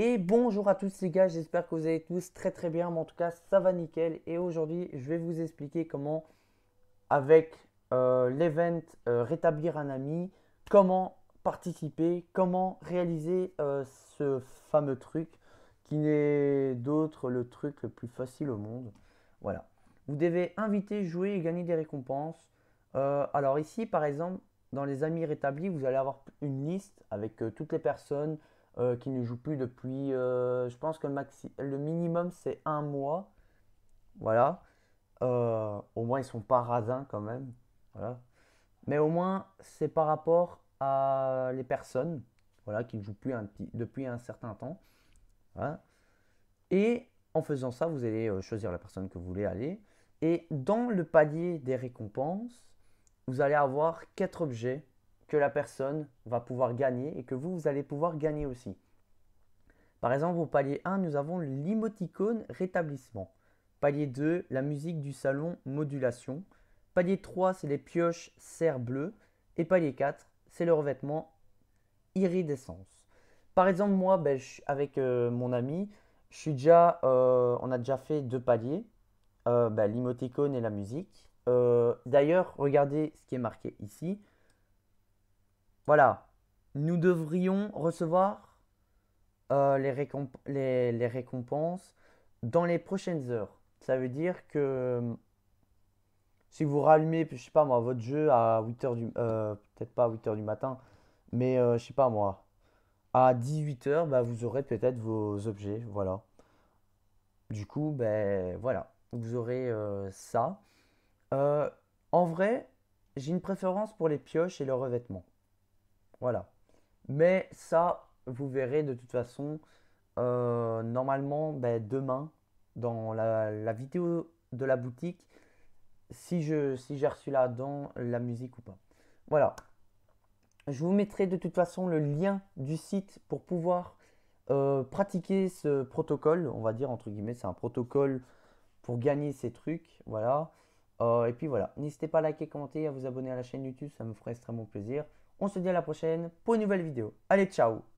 Et bonjour à tous les gars, j'espère que vous allez tous très très bien, mais en tout cas ça va nickel. Et aujourd'hui je vais vous expliquer comment avec euh, l'event euh, rétablir un ami, comment participer, comment réaliser euh, ce fameux truc qui n'est d'autre le truc le plus facile au monde. Voilà. Vous devez inviter, jouer et gagner des récompenses. alors ici par exemple dans les amis rétablis vous allez avoir une liste avec toutes les personnes euh, qui ne joue plus depuis, euh, je pense que le, maxi le minimum c'est un mois. Voilà. Euh, au moins ils sont pas rasins quand même. Voilà. Mais au moins c'est par rapport à les personnes voilà, qui ne jouent plus un depuis un certain temps. Et en faisant ça, vous allez choisir la personne que vous voulez aller. Et dans le palier des récompenses, vous allez avoir quatre objets que la personne va pouvoir gagner et que vous, vous allez pouvoir gagner aussi. Par exemple, au palier 1, nous avons l'émoticône rétablissement. Palier 2, la musique du salon modulation. Palier 3, c'est les pioches serre bleu. Et palier 4, c'est le revêtement iridescence. Par exemple, moi, ben, avec euh, mon ami, je euh, on a déjà fait deux paliers, euh, ben, et la musique. Euh, d'ailleurs, regardez ce qui est marqué ici. Voilà. Nous devrions recevoir euh, les, les, récompenses dans les prochaines heures. Ça veut dire que euh, si vous rallumez, je sais pas moi, votre jeu à 8h du... Euh, peut-être pas à 8h du matin, mais euh, je sais pas moi, à 18h, bah, vous aurez peut-être vos objets, voilà. Du coup, ben voilà, vous aurez ça. en vrai, j'ai une préférence pour les pioches et le revêtement. Voilà. Mais ça, vous verrez de toute façon, euh, normalement, ben, demain, dans la, vidéo de la boutique, si j'ai si reçu là dans la musique ou pas. Voilà. Je vous mettrai de toute façon le lien du site pour pouvoir euh, pratiquer ce protocole, on va dire entre guillemets, c'est un protocole pour gagner ces trucs, voilà. Euh, et puis voilà, n'hésitez pas à liker, commenter, à vous abonner à la chaîne YouTube, ça me ferait extrêmement plaisir. On se dit à la prochaine pour une nouvelle vidéo. Allez, ciao